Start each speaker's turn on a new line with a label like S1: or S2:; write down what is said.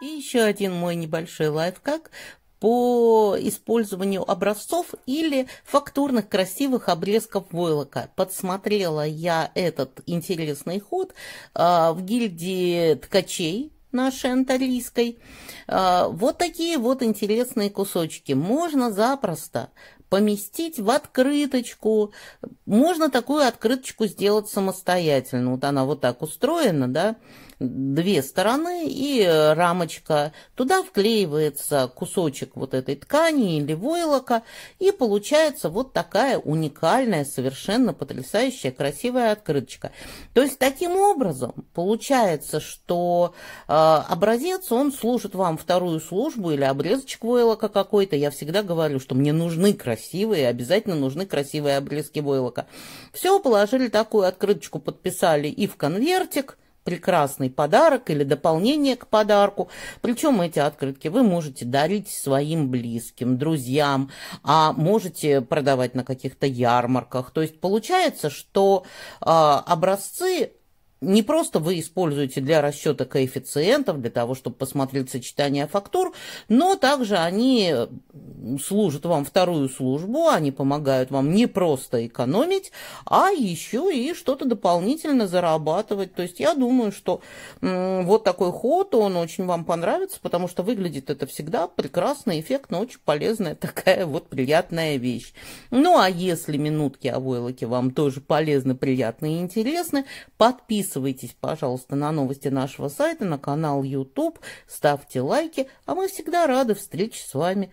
S1: И еще один мой небольшой лайфхак по использованию образцов или фактурных красивых обрезков войлока. Подсмотрела я этот интересный ход а, в гильдии ткачей нашей анталийской. А, вот такие вот интересные кусочки. Можно запросто поместить в открыточку. Можно такую открыточку сделать самостоятельно. Вот она вот так устроена, да, две стороны и рамочка. Туда вклеивается кусочек вот этой ткани или войлока, и получается вот такая уникальная, совершенно потрясающая, красивая открыточка. То есть таким образом получается, что э, образец, он служит вам вторую службу или обрезочек войлока какой-то. Я всегда говорю, что мне нужны красивые красивые, обязательно нужны красивые обрезки войлока. Все, положили такую открыточку, подписали и в конвертик, прекрасный подарок или дополнение к подарку. Причем эти открытки вы можете дарить своим близким, друзьям, а можете продавать на каких-то ярмарках. То есть получается, что э, образцы не просто вы используете для расчета коэффициентов, для того, чтобы посмотреть сочетание фактур, но также они служат вам вторую службу, они помогают вам не просто экономить, а еще и что-то дополнительно зарабатывать. То есть я думаю, что вот такой ход, он очень вам понравится, потому что выглядит это всегда прекрасно, эффектно, очень полезная такая вот приятная вещь. Ну а если минутки о войлоке вам тоже полезны, приятны и интересны, подписывайтесь, пожалуйста, на новости нашего сайта, на канал YouTube, ставьте лайки, а мы всегда рады встрече с вами